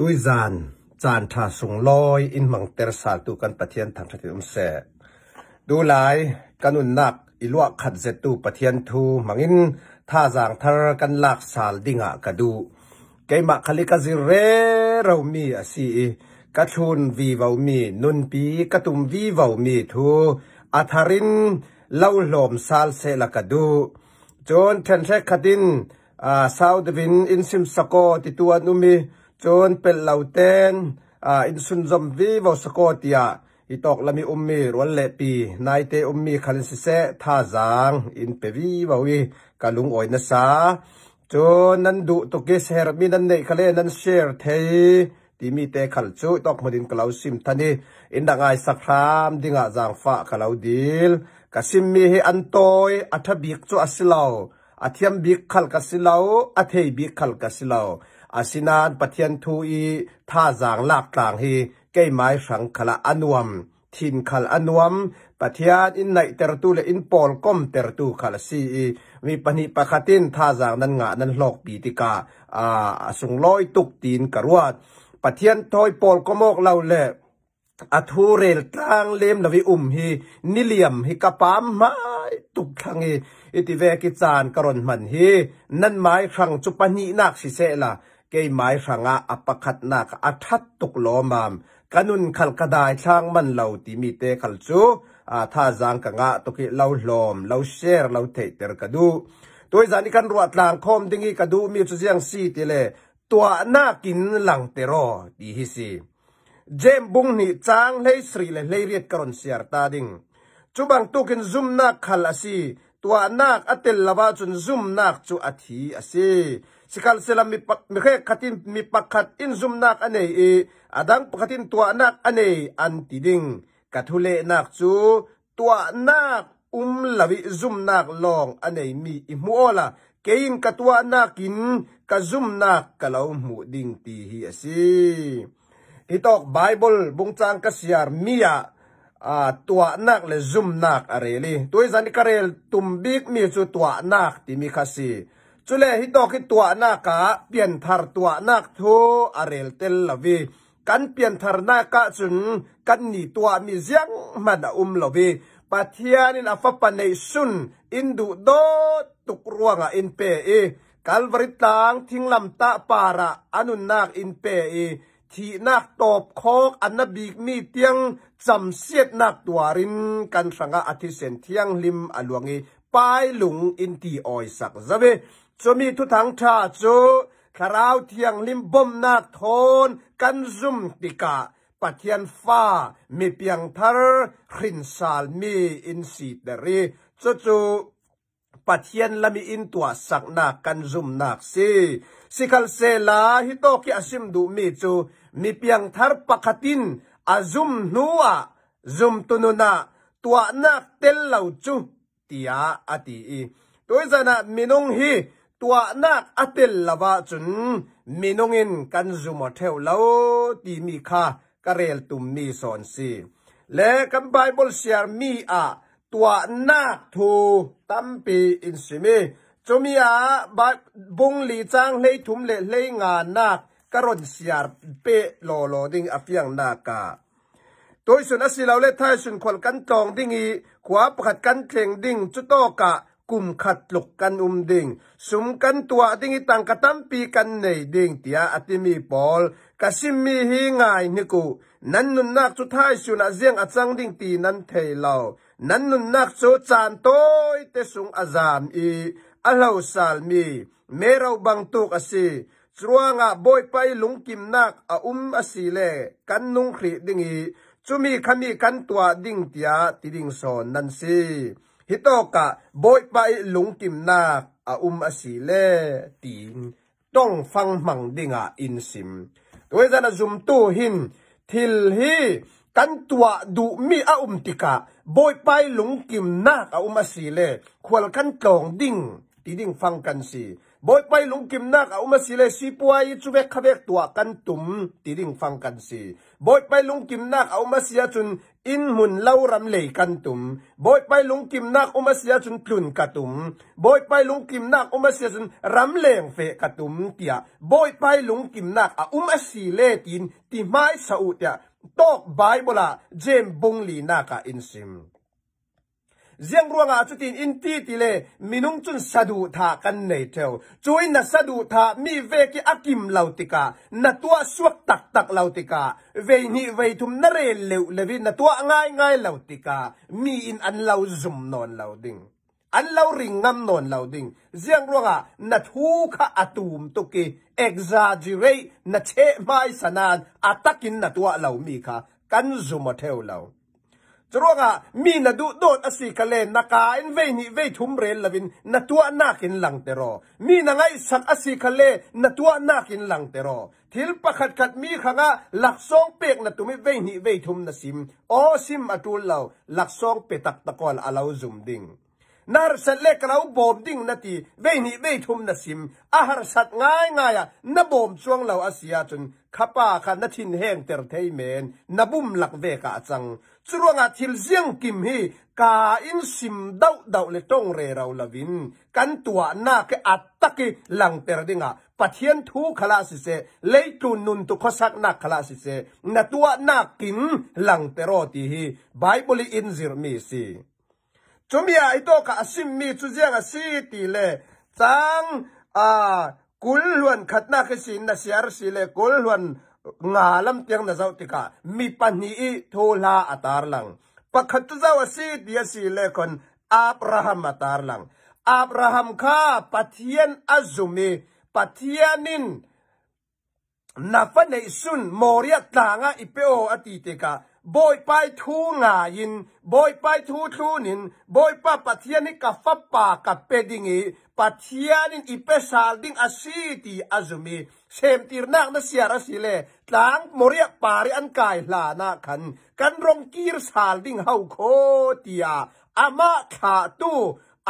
ตุยจานจานทาสุงลอย อินมังเตอร์สาตุกันปะเทียนทางคดีอุมเสดูหลายกันุนนักอิลวกขัดเจตุปะเทียนทูมังอินท่าจางทารกันลักสาลดิงะกระดูไกมาคลิกาซิเรเรามีอาศัยกระชุนวีวามีนุนปีกระตุมวีวามีทูอัธรินเล่าหลมสาลเซลกระดูจนเทนเซคดินอ่าซาวดวินอินซิมสโกติตัวนุมีจนเป็นเหล่าเต้นอ่าอินสุนจอมวีวอสกอติอาอีตอกลามีอุมมีรวนเลปีนายเตอุมมีคันสิเซท่าจางอินเปวีบาวีกาลุงอ่อยนะสาจนนั้นดุตกิสเฮร์มีนั้นในคะเลนั้นเชร์เทที่มีเตขัลจูตอกมดินกลาวซิมทันีอินดังไอสักรามดิงาจางฟ้ากลาวดิลกสิมมีเฮอันโตยอัฐบิกจูอัสิลาวอัธยมบิกขัลกัสิลาวอัเทบิกขัลกัสิลาวอาศินานปะเทียนทูอีท่าจางลากต่างฮีเกล้ไม้สังขละอันวมทินขลอันวมปะเทียนอินไนเตอร์ตูเละอินปอลก้มเตอร์ตูขลซีมีปณิปะคตินท่าจางนั้นงะนั้นหลอกปีติกาอาสุงลอยตุกตีนกระวัดปะเทียนทอยปอลก็มอกเล่าเละอทูเรลต่างเลมนวิอุ่มฮีนิเลียมฮีกระปามมาตุกทางอีอิติเวกิจานกรณ์มันฮีนันไม้ขังจุปณินักสิเซละ kay mai ranga apakat na ka athat tuk lo mam kanun khal kadai thang man lo ti mi te khal chu a tha jang ka nga to ki lo lom lo share lo te ter ka du toy zani kan ruat lang khom dingi ka du mi chu jiang si ti le tua na kin lang te ro ti hi si jem bung ni chang lei sri le lei riat karon siar ta ding chubang tukin zum na khal asi tua nak atel lawa chun zum nak chu athi ase sikal sila mi pak mi khe khatin mi pakhat in zum nak ane i eh, adang pakhatin tua nak ane an tiding kathule nak chu tua nak um lavi zum nak long ane mi i muola kein katua nakin ka zum nak kalau mu ding ti hi asi itok bible bungchang kasiar mia a tua nak le zum nak areli tuizani karel tumbik mi chu tua nak ti mi khasi จุเลฮิตอกิตัวนักะเปลี่ยนทารตัวนักทูอาเรลเตลลวีกันเปลี่ยนทารนักะจุนกันหนีตัวมีเสียงมาดอุมลวีปัทยานินอฟปันในซุนอินดูโดตุกรวงอินเปเอกัลวริตังทิ้งลำตะปาระอนุนักอินเปเอทีนักตอบคอกอันนบีกมีเตียงจำเสียดนักตัวรินกันสังกอธิเสนเทียงลิมอลวงีปหลงอินตีออยสักซะเวจะมีทุทังชาจูคาราวเทียงลิมบมนาทนกันซุมติกะปะเทียนฟ้ามีเพียงทารรินซาลมีอินสีเดรีจะจูปะเทียนละมีอินตัวสักนากันซุมนักซีสิคัลเซลาฮิโตกิอาซิมดูมีจูมีเพียงทารปะคตินอาซุมนัวซุมตุนุนาตัวนักเตลเหลาจูที่อาตีอีตัวจะนัมินงฮีตัวนักอติลลาวาจุนมีนงินกันซูมาเทวลาวตีมีค่ากเรลตุมมีสอนสีและกันไบเบิลเสียมีอะตัวนักทูตัมปีอินสิมีจมีอาบบุงลีจางเลยทุมเลเลงานนักกระรนเสียเปโลโลดิงอัฟยังนากาตัวสุนัสิเราเลทไายสุนคนกันจองดิ่งอีขวาประคัดกันเทงดิ่งจุดโตกะกุมขัดลุกกันอุ้มดิ่งสุมกันตัวติงิตังกะตัมปีกันในดิ่งเตียอติมีปอลกะซิมีฮีงายนิกูนันนุนนักสุดท้ายสุนาเซียงอัจังดิ่งตีนันเทเลานันนุนนักโซจานโต้เตสุงอาจามอีอัลลอฮสัลมีเมราบังตุกอสีจรวงอ่บอยไปลุงกิมนักอาอุ้มอสีเลกันนุงขีดดิ่งีจุมีขมีกันตัวดิ่งเตียติดิ่งสอนนันสีຮີຕົກາບອຍໄປລຸງກິມນາອອມະສີເລຕີນຕ້ອງຟັງໝັ່ງດິ່ງອິນຊິມໂຕເອຊະນະຊຸມໂຕຮິນຖິລຫັນຕວດຸມີອອມຕິກບຍໄປລຸງກິມນາອອມະສີເລຂວຄັນຕອງດິ່ງ ຕີດິ່ງຟັງກັນຊິบอยไปลุงกิมนักเอามาสิเลสีป่วยจุเวกขเวกตัวกันตุ่มติดิ่งฟังกันสีบอยไปลุงกิมนักเอามาเสียจนอินมุนเล่ารำเลยกันตุ่มบอยไปลุงกิมนักเอามาเสียจนกลุนกัะตุ่มบอยไปลุงกิมนักเอามาเสียจนรำเลงเฟกัะตุ่มเตียบอยไปลุงกิมนักเอามาสิเลตินตีไม้สาอุเตียตอกใบบลาเจมบุงลีนากอินซิมเจ้งรัวงาจุดินอินตีติเลมินุงจุนสะดุทากันในเทวจุยนัสะดุทามีเวกิอักิมเลวติกานัตัวสวกตักตักเลวติกาเวนีเวทุมนเรลเลวเลวินนัตัวง่ายง่ายเลวติกามีอินอันเลวซุมนอนเลวดิงอันเลวริงงำนอนเลวดิงเจ้างรัวงานัทูคาอตุมตุกิเอ็กซาจิเรนัเชไมสนานอัตกินนัตัวเลวมีคากันซุมเทวเลวจรวงอ่ะมีนาดูโดดอสิกะเลนนักาอินเวนีเวทุมเรนลวินนัตัวนากินหลังเตรอมีนางไอสักอสิกะเลนัตัวนากินหลังเตรอทิลปะขัดขัดมีขังอ่ะหลักซองเปกนัตุมิเวนีเวทุมนสิมโอซิมอตูลเราหลักซองเปตักตะกอนอาลาวซุมดิงนารสเล็กเราบอมดิ่งนาทีเวนี่เวทุมนซิมอาหารสัตง่ายง่ายนบอมช่วงเราอาเซียจนขป้าขันนทินแห้งเตอร์เทยเมนนบุมหลักเวกาจังจุรงอาทิลเสียงกิมฮีกาอินซิมดาวดาวเลตองเรเราลาวินกันตัวนาเกอัตตะกิลังเตรดิงะปะเทียนทูขลาสิเซเลยตุนุนตุขสักนักขลาสิเซนตัวนากิมลังเตรอตีฮีไบเบิลอินซิรมีซีจุมียไอโตกาซิมมีจุเจียงซีตีเลจังอากุลหวนขัดนาขสินนาเสียร์สิเลกุลหวน nga alam tiang na tika mi pani i thola atar lang pakhat zau si dia si le abraham atar lang abraham kha pathian azumi pathianin na sun moria tanga ipeo atiteka boy pai thu ngayin, boy pai thu thu nin boy pa pathiani ka fappa ka pedingi pathianin ipesal ding asiti azumi semtirnak na siara sile tlang moriak pari an kai lana kan kan rong kir sal ding hau kho tia ama tha tu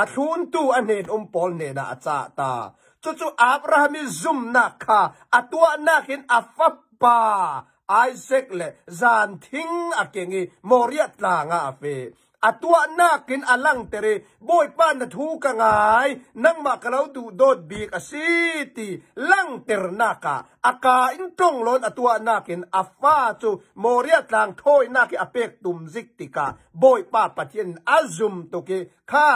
athun tu anet umpol ne na acha ta chu chu abraham zum na kha atwa na hin afappa isaac le zan thing akengi moriat langa fe อตัวนากินอลังเตเรบอยป้านนทูกังไงนังมากเราดูโดดบีกอสิตีลังเตรนากาอากาอินตรงลนอตัวนากินอาฟ้าจูโมเรียตลางโทยนากิอเปกตุมซิกติกาบอยป้าปะเทีนอาซุมตุกกข้า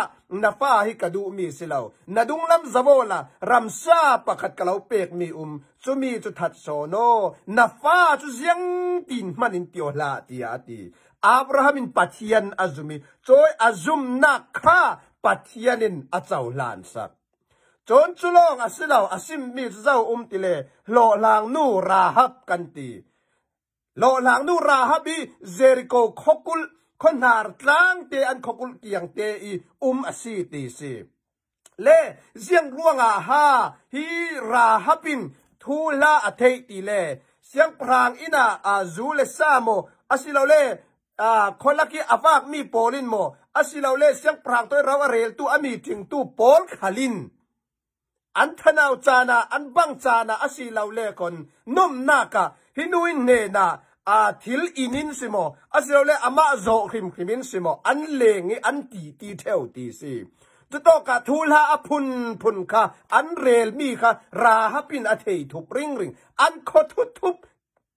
นาฟ้าให้กรดูมีสิเลานาดุงลำซาโวลารำซาปะขัดกะเราเปกมีอุมจูมีจุทัดโซโนนาฟ้าจุเซียงตินมันอินเตียวลาตีอาตี Abrahamin patian azumi choi azum na kha patianin achau lan sak chon chulong asilaw asim mi zau um tile lo lang nu rahab kanti lo lang nu rahabi zeriko khokul khonar tlang te an khokul kiang te i um asi ti si le ziang ruanga ha hi rahabin thula athei ti le siang prang ina azule samo asilo le อ่าคนละกี้อาวากมีโปลินโมอาศิลาเลเสียงปรางตัวเราเรลตัวอมีถึงตัวโปลขาลินอันทนาจานาอันบังจานาอาศิลาเลคนนุ่มนากะฮินุินเนนาอาทิลอินินสิโมอาศิลาเลอามาโจคิมคิมินสิโมอันเลงอันตีตีเทวตีสิจะตกะทูลาอพุนพุนค่ะอันเรลมีค่ะราฮปินอเทยทุบริงริงอันโคทุบทุบ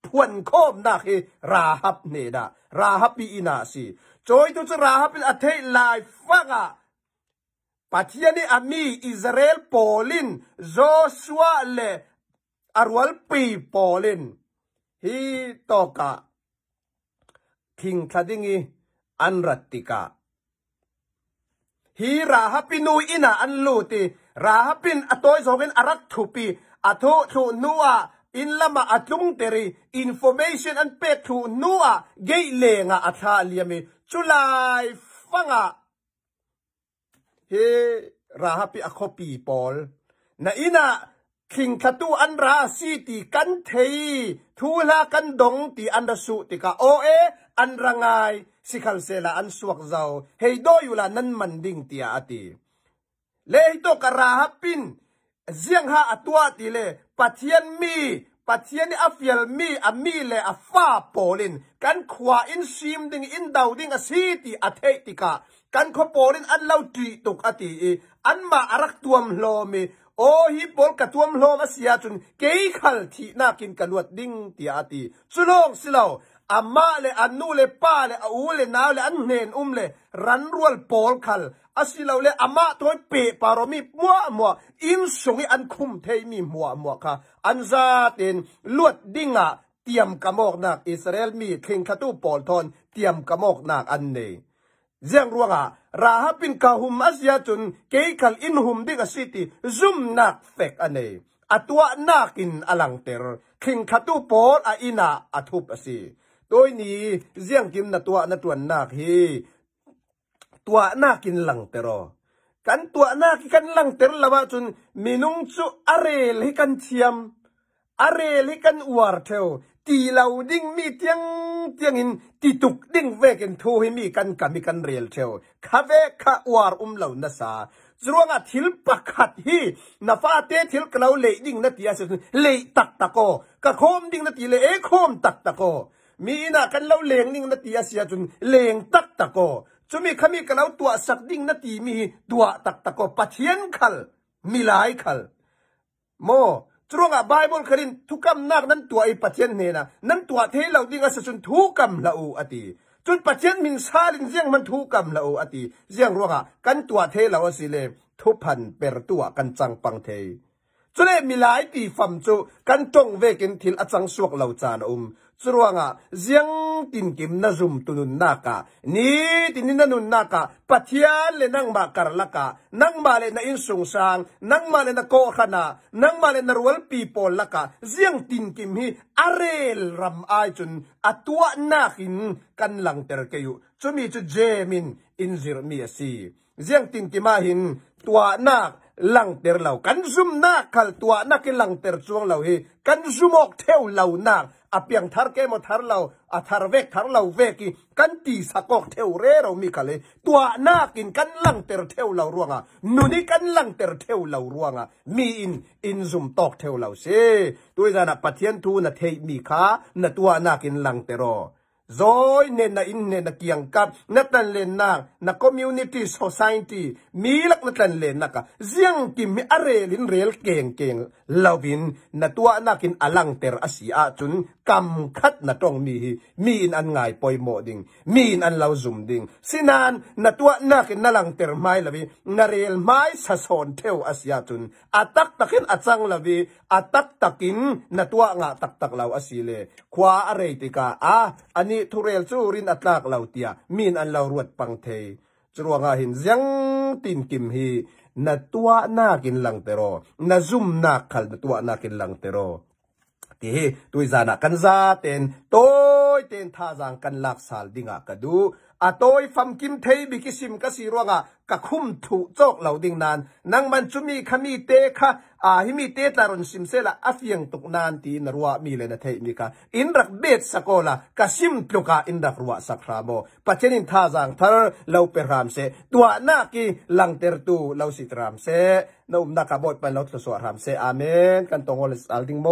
พวนโคมนักเฮราฮับเนดาราฮับปีอินาสีจอยตุจราฮับเป็นอเทลายฟักปัจทยานีอามีอิสราเอลโปลินโจชัวเลอารวลปีโปลินฮีตอกะทิงทาดิงอันรัตติกาฮีราฮับปินูอินาอันลูติราฮับปินอตอยโซเกนอารักทูปีอัทุทูนัว in lama atlung teri information an petu nua nuwa ge le nga atha liami e. chulai fanga he rahapi akhopi pol na ina king thatu an ra si ti kan thei thu la kan dong ti an da su ti ka o e an rangai sikhal la an suak zau hei do yula nan manding tia ati le to ka rahapin เสียงหาอตัวตีเลยปัจเจียนมีปัจเจียนอฟยลมีอามีเลยอาฟ้าปอลินกันขวาอินซีมดิงอินดาวดิงอสีตีอเทติกากันขปอลินอันเล่าตีตกอตีอันมาอารักตัวมโลมีโอ้ฮิบอลกตัวมโลมาเสียจนเกยขัลทีน่ากินกันวดดิ้งตีอาตีสุลงสิเลาอามาเลยอันนูเลยป้าเลยอูเลยนาวเลยอันเนนอุ้มเลยรันรวลปอลขัลอาศิเราเลยอามาทอยเปปารมีมัวมัวอินสงอันคุมเทมีมัวมัวค่ะอันซาเตนลวดดิ่งอ่ะเตรียมกระมอกหนักอิสราเอลมีเขิงคาตูปอลทอนเตรียมกระมอกหนักอันเนี้เ่องรัวกะราฮับินกาหุมอาเซจนเกย์ัลอินหุมดิกาซิตี้ซุมนักเฟกอันเนยอตัวนักอินอลังเตอร์คิงคาตูปอลอาอินาอัทุปสิโดยนี้เรื่องกินนตัวนตัวนักฮีตัวนากินหลังเตรอกันตัวนากินหลังเตรอละว่าจนมีนุ่งชุอะเรลให้กันเชียมอะเรลให้กันวารเทวตีเราดิ่งมีเตียงเตียงอินตีตุกดิ่งเวกันทูให้มีกันกับมีกันเรียลเทวคาเวคาวารอุ้มเหล่านั้นซาจรวงอธิลปักขัดฮีนาฟาเตทิลกล่าวเลดิ่งนาตีอาเซนเล่ตักตะโกกะโคมดิ่งนาตีเลเอโคมตักตะโกมีนากันเราเลงนิ่งนาตีอาเซียจนเลงตักตะโกจุมีขมีกนเลาตัวสักดิ่งนาทีมีตัวตักตะกอปะเทียนขัลมีหลายขัลโมจรวงอ่ะไบเบิลครินทุกคำนักนั้นตัวไอปะเทียนเนน่นะนั้นตัวเทเราดิ่งอาศัยทุกคำราอูอตีจุดปะเทียนมินซาลินเสียงมันทุกคำราอูอตีเสียงรัวกะกันตัวเทเราสิเลทุพันเปิดตัวกันจังปังเทจุได้มีหลายปีฟัมจูกันจงเวกินทิลอจังสวกเหล่าจานอุมจรวงอ่ะเสียงตินกิมนะซุมตุนนนากะนี่ตินินนุนนากะปัทยานเลยนังมากรลักะนังมาเลนอินสุงสางนังมาเลนโกขนานังมาเลนรวลปีโปลักะเสียงตินกิมฮีอาเรลรำไอจุนอตัวนาขินกันหลังเตอร์เกยุจุมีจุเจมินอินซิรมีสีเสียงตินกิมาหินตัวนาคลังเตอร์เหล่ากันซุมนาขัลตัวนักลังเตอร์ช่วงเหล่าเฮกันซุมออกเที่ยวเหล่านาอเปียงทาร์เกมทาร์เหล่าอทาร์เวกทาร์เหล่าเวกีกันตีสะกอกเทวเรเรามีกันเลยตัวนากินกันลังเตอร์เทวเหล่าร่วงอ่ะนู่นี่กันลังเตอร์เทวเหล่าร่วงอ่ะมีอินอินซุมตอกเทวเหล่าเซตัวจานปะเทียนทูนทเทมีขานะตัวนากินลังเตอร์ rồi nền là in nền là kiêng cặp nát tan lên na na community society mi lắc nát tan lên na cả riêng kim mi are lin rel keng keng lovin na tua na kin alang ter asia chun cam khát na trong mi, mi in an ngai poi mo ding mi in an lau zoom ding sinan na tua na kin na lang ter mai lavi na rel mai sa son theo asia chun atak takin achang lavi atak takin na tua nga tak tak lau asile khwa are tika a ani nih thurel chu rin atlak lo tia min an lo ruat pang the chuanga hin zang tin kim hi na tua na kin lang tero na zum na khal na tua na kin lang tero ti he tui zana kan za ten toy ten tha jang kan lak sal dinga kadu อาโต้ฟัมกิมเทย์บิกิซิมกสิรวงอ่ะกะคุมถูกจอกเหล่าดิ่งนานนังมันจุมีขมีเตค่ะอาหิมีเตตารุนซิมเซละอัฟยังตุกนานตีนรัวมีเลนเทย์มีกาอินรักเบ็ดสกอลากะซิมตุกาอินดักรัวสักคราบโอปัจเจนินท่าจังทาร์เลาเปรามเซตัวนักกีลังเตอร์ตูเลาสิตรามเซนุ่มนักบดเป็นเลาตุสวรามเซอเมนกันตงโอลสอัลดิงโม